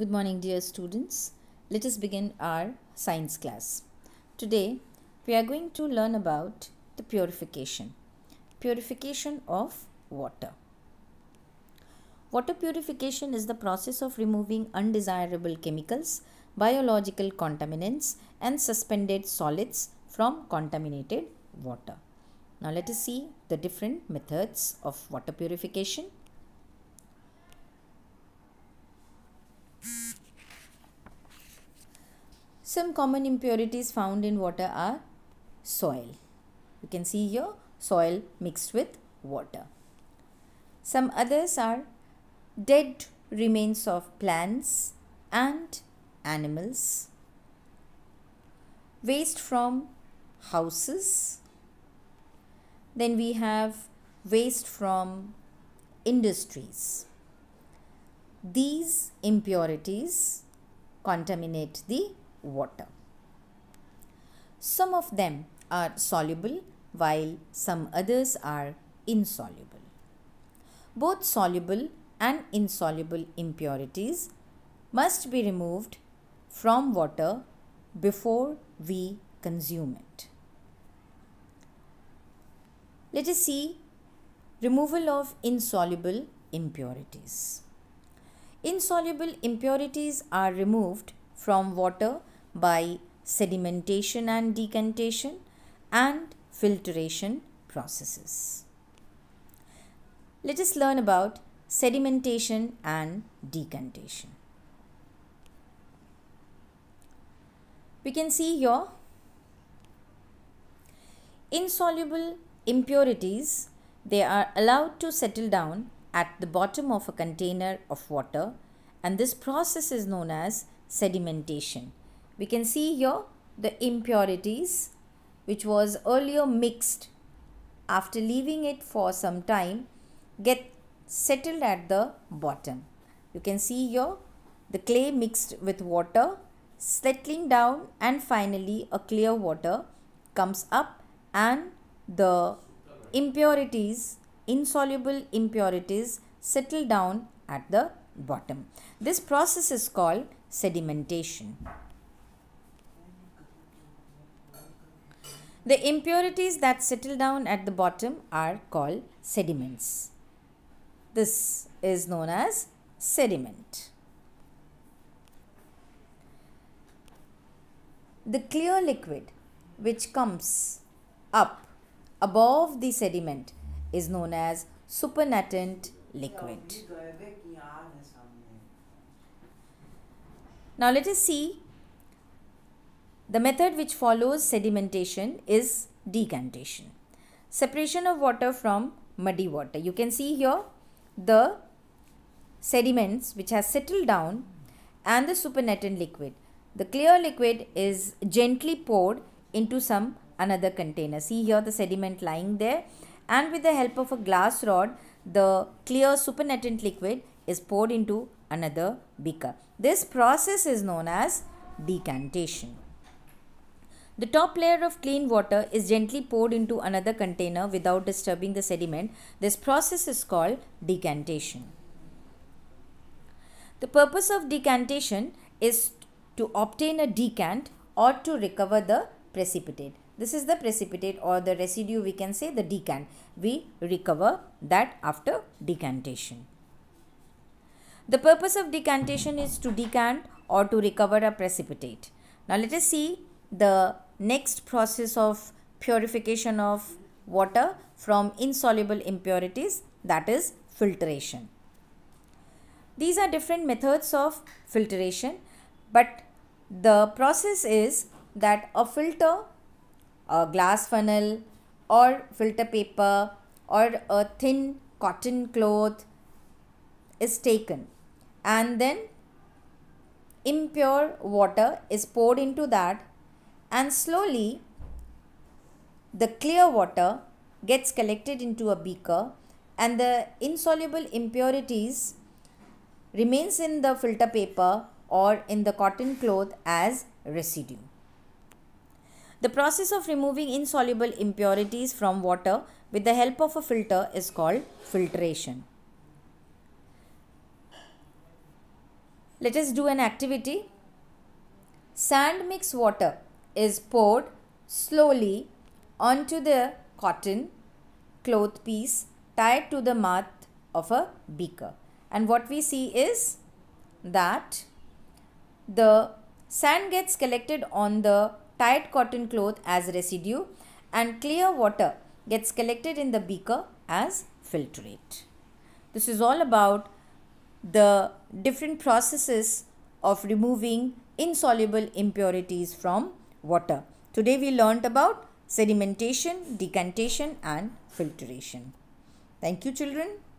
Good morning dear students. Let us begin our science class. Today we are going to learn about the purification. Purification of water. Water purification is the process of removing undesirable chemicals, biological contaminants and suspended solids from contaminated water. Now let us see the different methods of water purification. Some common impurities found in water are soil. You can see here soil mixed with water. Some others are dead remains of plants and animals, waste from houses, then we have waste from industries. These impurities contaminate the water. Some of them are soluble while some others are insoluble. Both soluble and insoluble impurities must be removed from water before we consume it. Let us see removal of insoluble impurities. Insoluble impurities are removed from water by sedimentation and decantation and filtration processes. Let us learn about sedimentation and decantation. We can see here insoluble impurities they are allowed to settle down at the bottom of a container of water and this process is known as sedimentation we can see here the impurities which was earlier mixed after leaving it for some time get settled at the bottom. You can see here the clay mixed with water settling down and finally a clear water comes up and the impurities insoluble impurities settle down at the bottom. This process is called sedimentation. The impurities that settle down at the bottom are called sediments. This is known as sediment. The clear liquid which comes up above the sediment is known as supernatant liquid. Now let us see the method which follows sedimentation is decantation. Separation of water from muddy water. You can see here the sediments which has settled down and the supernatant liquid. The clear liquid is gently poured into some another container. See here the sediment lying there and with the help of a glass rod the clear supernatant liquid is poured into another beaker. This process is known as decantation. The top layer of clean water is gently poured into another container without disturbing the sediment. This process is called decantation. The purpose of decantation is to obtain a decant or to recover the precipitate. This is the precipitate or the residue we can say the decant. We recover that after decantation. The purpose of decantation is to decant or to recover a precipitate. Now let us see the next process of purification of water from insoluble impurities that is filtration. These are different methods of filtration but the process is that a filter, a glass funnel or filter paper or a thin cotton cloth is taken and then impure water is poured into that and slowly the clear water gets collected into a beaker and the insoluble impurities remains in the filter paper or in the cotton cloth as residue. The process of removing insoluble impurities from water with the help of a filter is called filtration. Let us do an activity. Sand mix water is poured slowly onto the cotton cloth piece tied to the mouth of a beaker. And what we see is that the sand gets collected on the tied cotton cloth as residue and clear water gets collected in the beaker as filtrate. This is all about the different processes of removing insoluble impurities from water. Today we learnt about sedimentation, decantation and filtration. Thank you children.